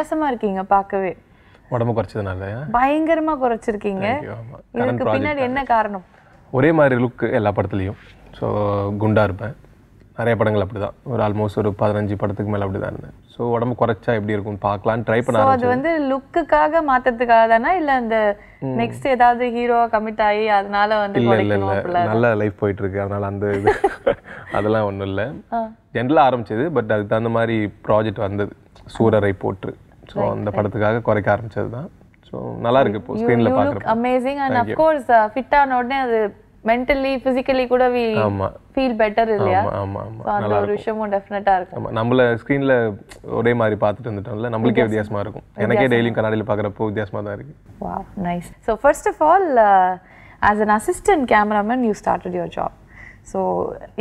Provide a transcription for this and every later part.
வித்தியாசமா இருக்கீங்க பார்க்கவே உடம்பு குறைச்சதுனால பயங்கரமா குறைச்சிருக்கீங்க இதுக்கு பின்னாடி என்ன காரணம் ஒரே மாதிரி லுக் எல்லா படத்துலையும் ஸோ குண்டா இருப்பேன் நிறைய படங்கள் அப்படி தான் ஒரு ஆல்மோஸ்ட் ஒரு பதினஞ்சு படத்துக்கு மேலே அப்படி தான் இருந்தேன் ஸோ உடம்பு குறைச்சா எப்படி இருக்கும் பார்க்கலாம் ட்ரை பண்ண அது வந்து லுக்குக்காக மாத்தறதுக்காக தானே இல்லை அந்த நெக்ஸ்ட் ஏதாவது ஹீரோ கமிட் ஆகி அதனால வந்து இல்லை இல்லை இல்லை நல்ல லைஃப் போயிட்டு இருக்கு அதனால அந்த இது அதெல்லாம் ஒன்றும் இல்லை ஜென்ரலாக ஆரம்பிச்சது பட் அதுக்கு தகுந்த மாதிரி ப்ராஜெக்ட் வந்தது சூரரை போட்டு ஸோ அந்த படத்துக்காக குறைக்க ஆரம்பிச்சது தான் ஸோ நல்லா இருக்கு இப்போ ஸ்க்ரீனில் பார்க்குறோம் amazing and of course fit ஆன உடனே அது மென்டலி ஃபிசிக்கலி கூட வி ஃபீல் பெட்டர் இல்லையா ஆமா ஆமா அந்த ஒரு விஷயமும் டெஃபினட்டா இருக்கும் ஆமா நம்மள ஸ்கிரீன்ல ஒரே மாதிரி பார்த்துட்டு வந்துட்டோம்ல நம்மளுக்கே வித்தியாசமா இருக்கும் எனக்கே டெய்லியும் கண்ணாடியில் பாக்குறப்போ வித்தியாசமா தான் இருக்கு wow nice so first of all as an assistant cameraman you started your job so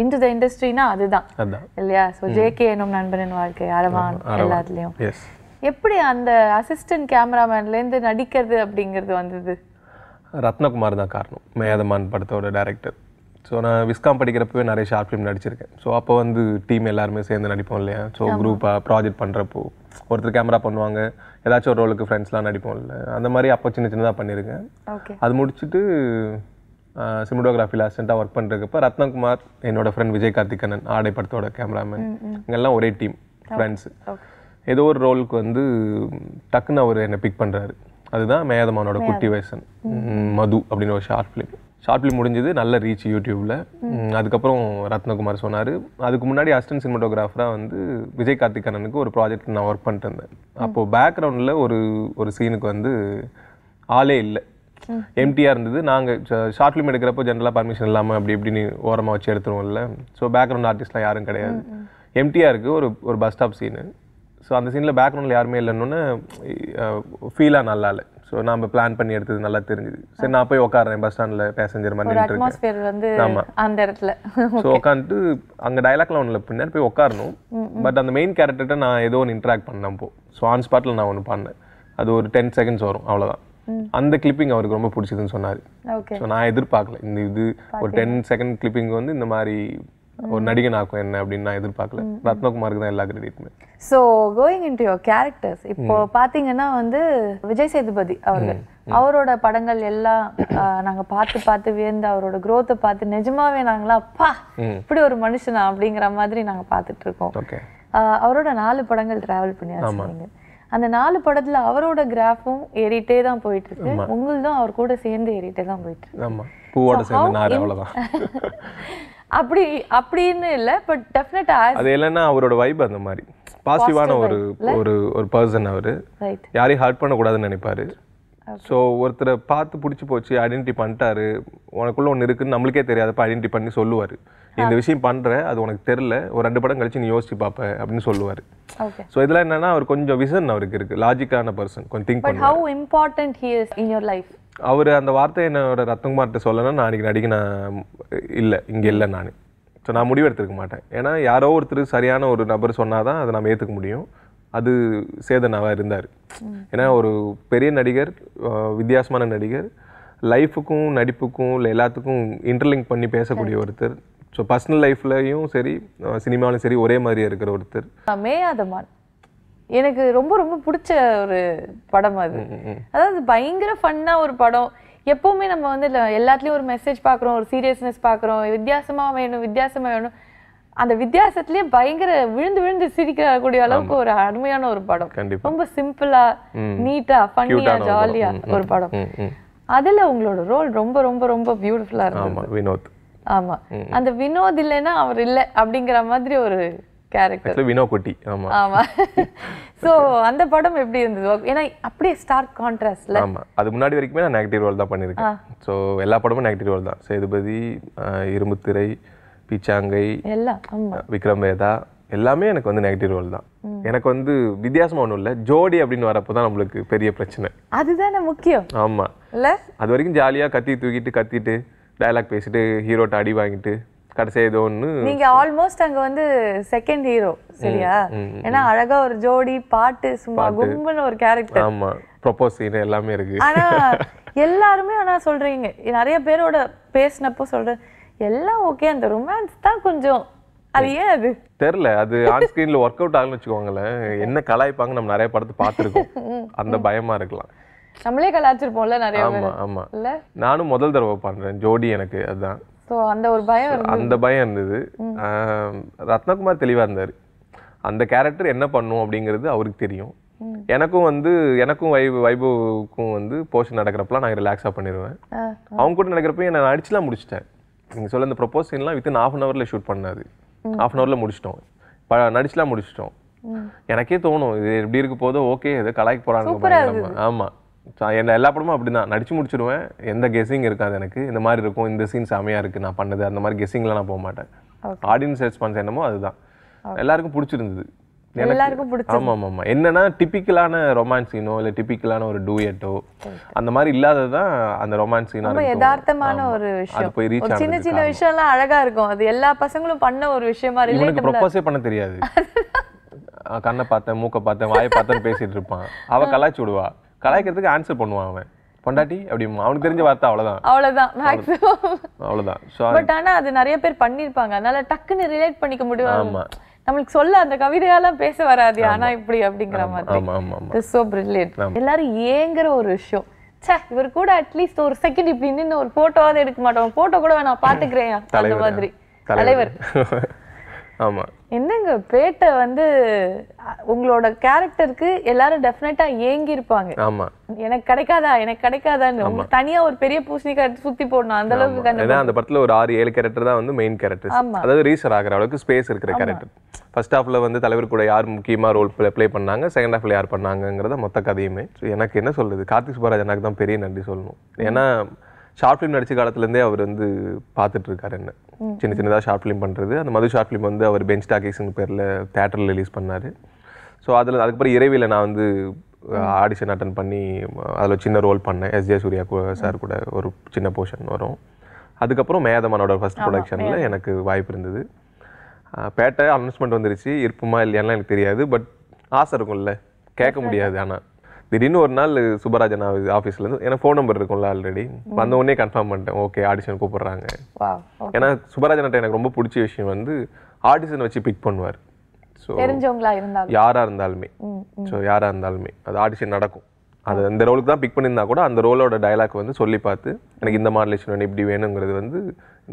into the இண்டஸ்ட்ரினா அதுதான் இல்லையா ஸோ ஜேகே எனும் நண்பனின் வாழ்க்கை அரவான் எல்லாத்துலேயும் எப்படி அந்த அசிஸ்டன்ட் கேமராமேன்லேருந்து நடிக்கிறது அப்படிங்கிறது வந்தது ரத்னகுமார் தான் காரணம் மேதமான் படத்தோட டேரக்டர் ஸோ நான் விஸ்காம் படிக்கிறப்பவே நிறைய ஷார்ட் ஃபிலிம் நடிச்சிருக்கேன் ஸோ அப்போ வந்து டீம் எல்லாருமே சேர்ந்து நடிப்போம் இல்லையா ஸோ குரூப்பாக ப்ராஜெக்ட் பண்ணுறப்போ ஒருத்தர் கேமரா பண்ணுவாங்க ஏதாச்சும் ஒரு ரோலுக்கு ஃப்ரெண்ட்ஸ்லாம் நடிப்போம் இல்லை அந்த மாதிரி அப்போ சின்ன சின்னதாக பண்ணியிருக்கேன் அது முடிச்சுட்டு சினிமோட்டோகிராஃபியில் அசிஸ்டண்ட்டாக ஒர்க் பண்ணுறதுக்கப்ப ரத்னகுமார் என்னோடய ஃப்ரெண்ட் விஜய் கார்த்திகனன் ஆடை படத்தோட கேமராமேன் இங்கெல்லாம் ஒரே டீம் ஃப்ரெண்ட்ஸு ஏதோ ஒரு ரோலுக்கு வந்து டக்குன்னு அவர் என்னை பிக் பண்ணுறாரு அதுதான் மேதமானோட குட்டி வயசன் மது அப்படின்னு ஒரு ஷார்ட் ஃபிலிம் ஷார்ட் ஃபிலிம் முடிஞ்சது நல்ல ரீச் யூடியூப்பில் அதுக்கப்புறம் ரத்னகுமார் சொன்னார் அதுக்கு முன்னாடி அசிஸ்டன்ட் சினிமட்டோகிராஃபராக வந்து விஜய் கார்த்திகனனுக்கு ஒரு ப்ராஜெக்ட் நான் ஒர்க் பண்ணிட்டு இருந்தேன் அப்போது பேக்ரவுண்டில் ஒரு ஒரு சீனுக்கு வந்து ஆளே இல்லை எம்டியாக இருந்தது நாங்கள் ஷார்ட் ஃபிலிம் எடுக்கிறப்போ ஜென்ரலாக பர்மிஷன் இல்லாமல் அப்படி இப்படின்னு ஓரமாக வச்சு எடுத்துருவோம்ல ஸோ பேக்ரவுண்ட் ஆர்டிஸ்ட்லாம் யாரும் கிடையாது எம்டியாக இருக்குது ஒரு ஒரு பஸ் ஸ்டாப் சீனு ஸோ அந்த சீனில் பேக்ரவுண்டில் யாருமே இல்லைன்னு ஃபீலாக நல்லா இல்லை ஸோ நம்ம பிளான் பண்ணி எடுத்தது நல்லா தெரிஞ்சுது சரி நான் போய் உட்காறேன் பஸ் ஸ்டாண்டில் பேசஞ்சர் மாதிரி ஆமாம் அந்த இடத்துல ஸோ உட்காந்துட்டு அங்கே டைலாக்லாம் ஒன்றில் பின்னாடி போய் உட்காரணும் பட் அந்த மெயின் கேரக்டர்கிட்ட நான் ஏதோ ஒன்று இன்ட்ராக்ட் பண்ணேன் போ ஸோ ஆன் ஸ்பாட்டில் நான் ஒன்று பண்ணேன் அது ஒரு டென் செகண்ட்ஸ் வரும் அவ்வளோதான் அந்த கிளிப்பிங் அவருக்கு ரொம்ப பிடிச்சதுன்னு சொன்னார் ஸோ நான் எதிர்பார்க்கல இந்த இது ஒரு டென் செகண்ட் கிளிப்பிங் வந்து இந்த மாதிரி ஒரு நடிகன் ஆக்கும் என்ன அப்படின்னு நான் எதிர்பார்க்கல ரத்னகுமாருக்கு தான் எல்லா கிரெடிட்டுமே so going into your characters இப்போ பார்த்தீங்கன்னா வந்து விஜய் சேதுபதி அவர்கள் அவரோட படங்கள் எல்லாம் நாங்கள் பார்த்து பார்த்து வியந்து அவரோட குரோத்தை பார்த்து நிஜமாவே நாங்களா அப்பா இப்படி ஒரு மனுஷனா அப்படிங்கிற மாதிரி நாங்கள் பார்த்துட்டு இருக்கோம் அவரோட நாலு படங்கள் டிராவல் பண்ணியாச்சு அந்த நாலு படத்துல அவரோட கிராஃபும் ஏறிட்டே தான் போயிட்டு இருக்கு உங்களுதும் அவர் கூட சேர்ந்து ஏறிட்டே தான் போயிட்டு இருக்கு அப்படி அப்படின்னு இல்லை பட் டெஃபினட் அது இல்லைன்னா அவரோட வைப் அந்த மாதிரி பாசிட்டிவான ஒரு ஒரு ஒரு பர்சன் அவர் யாரையும் ஹர்ட் பண்ணக்கூடாதுன்னு நினைப்பாரு ஸோ ஒருத்தரை பார்த்து பிடிச்சி போச்சு ஐடென்டிட்டி பண்ணிட்டாரு உனக்குள்ள ஒன்று இருக்குன்னு நம்மளுக்கே தெரியாதப்ப ஐடென்டி பண்ணி சொல்லுவார் இந்த விஷயம் பண்ணுற அது உனக்கு தெரில ஒரு ரெண்டு படம் கழிச்சு நீ யோசிச்சு பார்ப்ப அப்படின்னு சொல்லுவார் ஸோ இதெல்லாம் என்னன்னா அவர் கொஞ்சம் விசன் அவருக்கு இருக்கு லாஜிக்கான பர்சன் கொஞ்சம் think how important he is in your life அவர் அந்த வார்த்தை என்னோட ரத்தகுமார்கிட்ட சொல்லணும்னு நான் அன்றைக்கி நடிக்க நான் இல்லை இங்கே இல்லை நான் ஸோ நான் முடிவு எடுத்துருக்க மாட்டேன் ஏன்னா யாரோ ஒருத்தர் சரியான ஒரு நபர் சொன்னால் தான் அதை நம்ம ஏற்றுக்க முடியும் அது சேதனாவாக இருந்தார் ஏன்னா ஒரு பெரிய நடிகர் வித்தியாசமான நடிகர் லைஃபுக்கும் நடிப்புக்கும் இல்லை எல்லாத்துக்கும் இன்டர்லிங்க் பண்ணி பேசக்கூடிய ஒருத்தர் ஸோ பர்சனல் லைஃப்லையும் சரி சினிமாவிலும் சரி ஒரே மாதிரியே இருக்கிற ஒருத்தர் மேயாதமான் எனக்கு ரொம்ப ரொம்ப பிடிச்ச ஒரு படம் அது அதாவது பயங்கர ஃபன்னாக ஒரு படம் எப்போவுமே நம்ம வந்து எல்லாத்துலேயும் ஒரு மெசேஜ் பார்க்குறோம் ஒரு சீரியஸ்னஸ் பார்க்குறோம் வித்தியாசமாக வேணும் வித்தியாசமாக வேணும் அந்த வித்தியாசத்துலேயே பயங்கர விழுந்து விழுந்து சிரிக்கக்கூடிய அளவுக்கு ஒரு அருமையான ஒரு படம் ரொம்ப சிம்பிளா நீட்டா ஃபன்னியா ஜாலியா ஒரு படம் அதுல உங்களோட ரோல் ரொம்ப ரொம்ப ரொம்ப பியூட்டிஃபுல்லா இருக்கும் வினோத் ஆமா அந்த வினோத் இல்லைன்னா அவர் இல்லை அப்படிங்கிற மாதிரி ஒரு கேரக்டர் வினோ குட்டி ஆமா ஆமாம் ஸோ அந்த படம் எப்படி இருந்தது ஏன்னா அப்படியே ஸ்டார்க் கான்ட்ராஸ்ட்ல ஆமா அது முன்னாடி வரைக்குமே நான் நெகட்டிவ் ரோல் தான் பண்ணிருக்கேன் ஸோ எல்லா படமும் நெகட்டிவ் ரோல் தான் சேதுபதி இரும்புத்திரை பீச்சாங்கை எல்லாம் விக்ரம் வேதா எல்லாமே எனக்கு வந்து நெகட்டிவ் ரோல் தான் எனக்கு வந்து வித்தியாசமா ஒன்றும் இல்லை ஜோடி அப்படின்னு வரப்போ தான் நம்மளுக்கு பெரிய பிரச்சனை அதுதானே முக்கியம் ஆமா இல்லை அது வரைக்கும் ஜாலியா கத்தி தூக்கிட்டு கத்திட்டு டைலாக் பேசிட்டு ஹீரோட்ட அடி வாங்கிட்டு கடைசி ஏதோ ஒன்று நீங்க ஆல்மோஸ்ட் அங்க வந்து செகண்ட் ஹீரோ சரியா ஏன்னா அழகா ஒரு ஜோடி பாட்டு சும்மா கும்பல் ஒரு கேரக்டர் ஆமா ப்ரொபோஸ் சீன் எல்லாமே இருக்கு ஆனா எல்லாருமே ஆனா சொல்றீங்க நிறைய பேரோட பேசினப்போ சொல்றேன் எல்லாம் ஓகே அந்த ரொமான்ஸ் தான் கொஞ்சம் அது ஏன் அது தெரியல அது ஆன் ஸ்க்ரீனில் ஒர்க் அவுட் ஆகலன்னு வச்சுக்கோங்களேன் என்ன கலாய்ப்பாங்க நம்ம நிறைய படத்தை பார்த்துருக்கோம் அந்த பயமா இருக்கலாம் நம்மளே கலாச்சிருப்போம்ல நிறைய ஆமா ஆமா இல்ல நானும் முதல் தடவை பண்றேன் ஜோடி எனக்கு அதுதான் ஸோ அந்த ஒரு பயம் அந்த பயம் இருந்தது ரத்னகுமார் தெளிவாக இருந்தார் அந்த கேரக்டர் என்ன பண்ணும் அப்படிங்கிறது அவருக்கு தெரியும் எனக்கும் வந்து எனக்கும் வைப் வைபவுக்கும் வந்து போர்ஷன் நடக்கிறப்பலாம் நான் ரிலாக்ஸாக பண்ணிடுவேன் அவங்க கூட நடக்கிறப்ப நான் அடிச்சுலாம் முடிச்சிட்டேன் நீங்கள் சொல்ல இந்த ப்ரொப்போஸ் சீன்லாம் வித்தின் ஆஃப் அன் ஹவரில் ஷூட் பண்ணாது ஆஃப் அன் ஹவரில் முடிச்சிட்டோம் ப நடிச்சுலாம் முடிச்சிட்டோம் எனக்கே தோணும் இது எப்படி இருக்க போதோ ஓகே ஏதோ கலாய்க்கு போகிறாங்க ஆமாம் என்ன எல்லா படமும் அப்படி தான் நடிச்சு முடிச்சிடுவேன் எந்த கெஸிங் இருக்காது எனக்கு இந்த மாதிரி இருக்கும் இந்த சீன் செமையாக இருக்குது நான் பண்ணது அந்த மாதிரி கெஸ்ஸிங்லாம் நான் போக மாட்டேன் ஆடியன்ஸ் ரெஸ்பான்ஸ் என்னமோ அதுதான் எல்லாருக்கும் பிடிச்சிருந்தது ஆமாம் ஆமாம் என்னன்னா டிப்பிக்கலான ரொமான்ஸ் சீனோ இல்லை டிப்பிக்கலான ஒரு டூயட்டோ அந்த மாதிரி இல்லாதது தான் அந்த ரொமான்ஸ் சீனோ யதார்த்தமான ஒரு விஷயம் போய் ரீச் சின்ன சின்ன விஷயம்லாம் அழகா இருக்கும் அது எல்லா பசங்களும் பண்ண ஒரு விஷயமா இவனுக்கு ப்ரொப்போஸே பண்ண தெரியாது கண்ணை பார்த்தேன் மூக்கை பார்த்தேன் வாயை பார்த்தேன்னு பேசிட்டு இருப்பான் அவ கலாச்சி விடுவா கலாய்க்கிறதுக்கு ஆன்சர் பண்ணுவான் அவன் பொண்டாட்டி அப்படி அவனுக்கு தெரிஞ்ச வார்த்தை அவ்வளவுதான் அவ்வளவுதான் மேக்ஸிமம் அவ்வளவுதான் பட் ஆனா அது நிறைய பேர் பண்ணிருப்பாங்க அதனால டக்குன்னு ரிலேட் பண்ணிக்க முடியும் ஆமா நம்மளுக்கு சொல்ல அந்த கவிதையெல்லாம் பேச வராது ஆனா இப்படி அப்படிங்கிற மாதிரி சோ பிரில்லியன்ட் எல்லாரும் ஏங்குற ஒரு விஷயம் சே இவர் கூட அட்லீஸ்ட் ஒரு செகண்ட் இப்படி நின்று ஒரு போட்டோவாவது எடுக்க மாட்டோம் போட்டோ கூட நான் பாத்துக்கிறேன் அந்த மாதிரி தலைவர் ஆமா என்னங்க பேட்டை வந்து உங்களோட கேரக்டருக்கு எல்லாரும் டெஃபினட்டா ஏங்கி இருப்பாங்க ஆமா எனக்கு கிடைக்காதா எனக்கு கிடைக்காதான்னு தனியா ஒரு பெரிய கரெக்ட் சுத்தி போடணும் அந்த அளவுக்கு அந்த படத்துல ஒரு ஆறு ஏழு கேரக்டர் தான் வந்து மெயின் கேரக்டர் அதாவது ரீசர் ஆகிற அளவுக்கு ஸ்பேஸ் இருக்கிற கேரக்டர் ஃபர்ஸ்ட் ஹாஃப்ல வந்து தலைவர் கூட யார் முக்கியமா ரோல் ப்ளே பண்ணாங்க செகண்ட் ஹாஃப்ல யார் பண்ணாங்கிறத மொத்த கதையுமே எனக்கு என்ன சொல்றது கார்த்திக் சுப்பராஜ் எனக்கு தான் பெரிய நன்றி சொல்லணும் ஏன்னா ஷார்ட் ஃபிலிம் நடித்த காலத்துலேருந்தே அவர் வந்து பார்த்துட்டு இருக்காரு என்ன சின்ன சின்னதாக ஷார்ட் ஃபிலிம் பண்ணுறது அந்த மது ஷார்ட் ஃபிலிம் வந்து அவர் பெஞ்ச் டாக்கிஸ்னு பேரில் தேட்டரில் ரிலீஸ் பண்ணார் ஸோ அதில் அதுக்கப்புறம் இறைவியில் நான் வந்து ஆடிஷன் அட்டன் பண்ணி அதில் சின்ன ரோல் பண்ணேன் எஸ் ஜே சூர்யா சார் கூட ஒரு சின்ன போர்ஷன் வரும் அதுக்கப்புறம் மேதமானோட ஃபஸ்ட் ப்ரொடக்ஷனில் எனக்கு வாய்ப்பு இருந்தது பேட்டை அனௌன்ஸ்மெண்ட் வந்துருச்சு இருப்புமா இல்லையானலாம் எனக்கு தெரியாது பட் ஆசை இருக்கும்ல கேட்க முடியாது ஆனால் திடீர்னு ஒரு நாள் சுபராஜன் இருந்து ஏன்னா ஃபோன் நம்பர் இருக்கும்ல ஆல்ரெடி வந்த உடனே கன்ஃபார்ம் பண்ணிட்டேன் ஓகே ஆடிஷன் கூப்பிடுறாங்க ஏன்னா சுபராஜன்ட்ட எனக்கு ரொம்ப பிடிச்ச விஷயம் வந்து ஆடிஷன் வச்சு பிக் பண்ணுவார் ஸோ யாராக இருந்தாலுமே ஸோ யாராக இருந்தாலுமே அது ஆடிஷன் நடக்கும் அது அந்த ரோலுக்கு தான் பிக் பண்ணியிருந்தா கூட அந்த ரோலோட டைலாக் வந்து சொல்லி பார்த்து எனக்கு இந்த மாடலேஷன் வேணும் இப்படி வேணுங்கிறது வந்து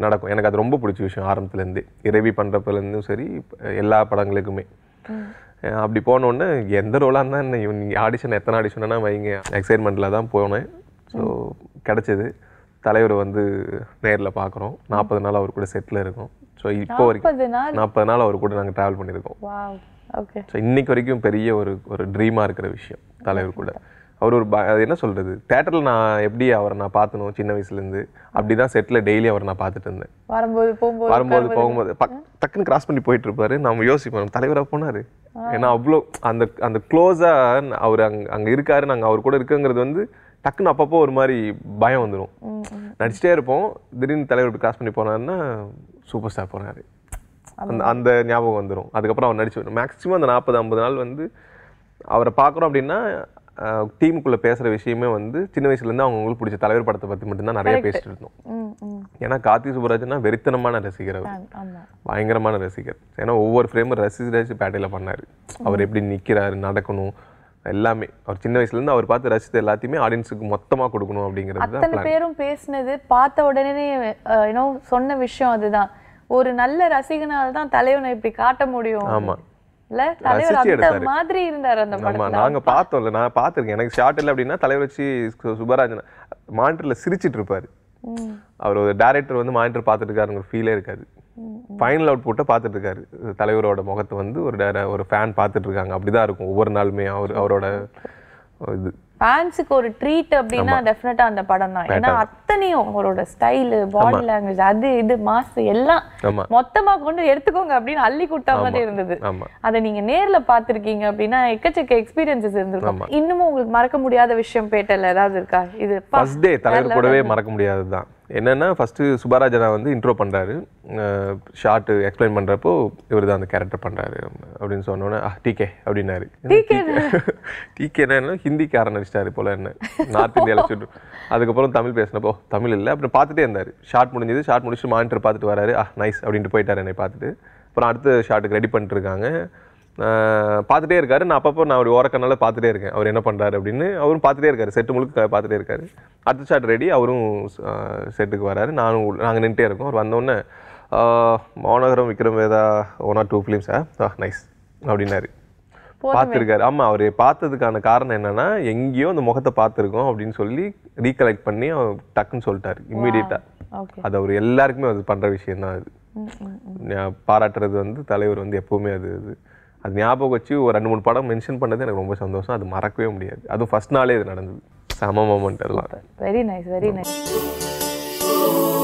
நடக்கும் எனக்கு அது ரொம்ப பிடிச்ச விஷயம் ஆரம்பத்துலேருந்து இரவி பண்ணுறப்பலேருந்தும் சரி எல்லா படங்களுக்குமே அப்படி போனோடனே எந்த ரோலாக இருந்தால் என்ன இவன் ஆடிஷன் எத்தனை ஆடிஷன்னா வைங்க எக்ஸைட்மெண்ட்டில் தான் போனேன் ஸோ கிடச்சிது தலைவர் வந்து நேரில் பார்க்குறோம் நாற்பது நாள் அவர் கூட செட்டில் இருக்கும் ஸோ இப்போ வரைக்கும் நாற்பது நாள் அவர் கூட நாங்கள் ட்ராவல் பண்ணியிருக்கோம் ஸோ இன்றைக்கி வரைக்கும் பெரிய ஒரு ஒரு ட்ரீமாக இருக்கிற விஷயம் தலைவர் கூட அவர் ஒரு அது என்ன சொல்கிறது தேட்டரில் நான் எப்படி அவரை நான் பார்த்தணும் சின்ன வயசுலேருந்து அப்படி தான் செட்டில் டெய்லி அவரை நான் பார்த்துட்டு இருந்தேன் வரும்போது போகும்போது வரும்போது போகும்போது பக் டக்குன்னு கிராஸ் பண்ணி போயிட்டு இருப்பாரு நம்ம யோசிப்போம் தலைவராக போனார் ஏன்னா அவ்வளோ அந்த அந்த க்ளோஸாக அவர் அங்கே அங்கே இருக்காரு நாங்கள் அவர் கூட இருக்குங்கிறது வந்து டக்குன்னு அப்பப்போ ஒரு மாதிரி பயம் வந்துடும் நடிச்சிட்டே இருப்போம் திடீர்னு தலைவர் கிராஸ் பண்ணி போனாருன்னா சூப்பர் ஸ்டார் போனார் அந்த அந்த ஞாபகம் வந்துடும் அதுக்கப்புறம் அவர் நடிச்சு மேக்ஸிமம் அந்த நாற்பது ஐம்பது நாள் வந்து அவரை பார்க்குறோம் அப்படின்னா டீமுக்குள்ளே பேசுகிற விஷயமே வந்து சின்ன வயசுலேருந்து அவங்களுக்கு பிடிச்ச தலைவர் படத்தை பற்றி மட்டும்தான் நிறைய பேசிட்டு இருந்தோம் ஏன்னா கார்த்தி சுப்ராஜ்னா வெறித்தனமான ரசிகர் அவர் பயங்கரமான ரசிகர் ஏன்னா ஒவ்வொரு ஃப்ரேமும் ரசிச்சு ரசிச்சு பேட்டையில் பண்ணார் அவர் எப்படி நிக்கிறாரு நடக்கணும் எல்லாமே அவர் சின்ன வயசுலேருந்து அவர் பார்த்து ரசித்த எல்லாத்தையுமே ஆடியன்ஸுக்கு மொத்தமாக கொடுக்கணும் அப்படிங்கிறது அத்தனை பேரும் பேசினது பார்த்த உடனே ஏன்னோ சொன்ன விஷயம் அதுதான் ஒரு நல்ல ரசிகனால் தான் தலைவனை இப்படி காட்ட முடியும் ஆமாம் நான் பார்த்திருக்கேன் எனக்கு ஷார்ட் இல்ல அப்படின்னா தலைவர் வச்சு மானிட்டர்ல சிரிச்சிட்டு இருப்பாரு அவர் ஒரு வந்து மானிட்டர் ஃபீலே இருக்காது ஃபைனல் அவுட் போட்டு இருக்காரு தலைவரோட முகத்தை வந்து ஒரு ஒரு ஃபேன் பார்த்துட்டு இருக்காங்க அப்படிதான் இருக்கும் ஒவ்வொரு நாளுமே அவர் அவரோட இது ஃபேன்ஸுக்கு ஒரு ட்ரீட் அப்படின்னா டெஃபினட்டா அந்த படம் தான் ஏன்னா அத்தனையும் அவரோட ஸ்டைலு பாடி லாங்குவேஜ் அது இது மாஸ் எல்லாம் மொத்தமா கொண்டு எடுத்துக்கோங்க அப்படின்னு அள்ளி கூட்டா மாதிரி இருந்தது அதை நீங்க நேர்ல பாத்திருக்கீங்க அப்படின்னா எக்கச்சக்க எக்ஸ்பீரியன்சஸ் இருந்திருக்கும் இன்னமும் உங்களுக்கு மறக்க முடியாத விஷயம் பேட்டல ஏதாவது இருக்கா இது கூடவே மறக்க முடியாதுதான் என்னென்னா ஃபஸ்ட்டு சுபாராஜனா வந்து இன்ட்ரோ பண்ணுறாரு ஷார்ட்டு எக்ஸ்பிளைன் பண்ணுறப்போ இவர் தான் அந்த கேரக்டர் பண்ணுறாரு அப்படின்னு சொன்னோன்னே டிகே அப்படின்னாரு ஹிந்தி ஹிந்திக்காரன் அடிச்சிட்டாரு போல் என்ன நார்த் இந்தியாவில் சுட்டு அதுக்கப்புறம் தமிழ் பேசினப்போ தமிழ் இல்லை அப்புறம் பார்த்துட்டே இருந்தார் ஷார்ட் முடிஞ்சது ஷார்ட் முடிச்சுட்டு மானிட்டர் பார்த்துட்டு வராரு ஆ நைஸ் அப்படின்ட்டு போயிட்டார் என்னை பார்த்துட்டு அப்புறம் அடுத்த ஷார்ட்டுக்கு ரெடி பண்ணிட்டுருக்காங்க பார்த்துட்டே இருக்காரு நான் அப்பப்போ நான் அவர் ஓரக்கண்ணால் பார்த்துட்டே இருக்கேன் அவர் என்ன பண்ணுறாரு அப்படின்னு அவரும் பார்த்துட்டே இருக்காரு செட்டு முழுக்க பார்த்துட்டே இருக்காரு அடுத்த ஷாட் ரெடி அவரும் செட்டுக்கு வராரு நானும் நாங்கள் நின்றுட்டே இருக்கோம் அவர் வந்தோடனே Maanagaram Vikram Vedha one or two films ஆ நைஸ் அப்படின்னாரு பார்த்துருக்காரு ஆமாம் அவர் பார்த்ததுக்கான காரணம் என்னென்னா எங்கேயோ அந்த முகத்தை பார்த்துருக்கோம் அப்படின்னு சொல்லி ரீகலெக்ட் பண்ணி அவர் டக்குன்னு சொல்லிட்டாரு இம்மிடியட்டாக அது அவர் எல்லாருக்குமே அது பண்ணுற விஷயம் தான் அது பாராட்டுறது வந்து தலைவர் வந்து எப்போவுமே அது இது அது ஞாபகம் வச்சு ஒரு ரெண்டு மூணு படம் மென்ஷன் பண்ணது எனக்கு ரொம்ப சந்தோஷம் அது மறக்கவே முடியாது அதுவும் ஃபஸ்ட் நாளே இது நடந்தது சம மோமெண்ட் எல்லாம் வெரி நைஸ் வெரி நைஸ்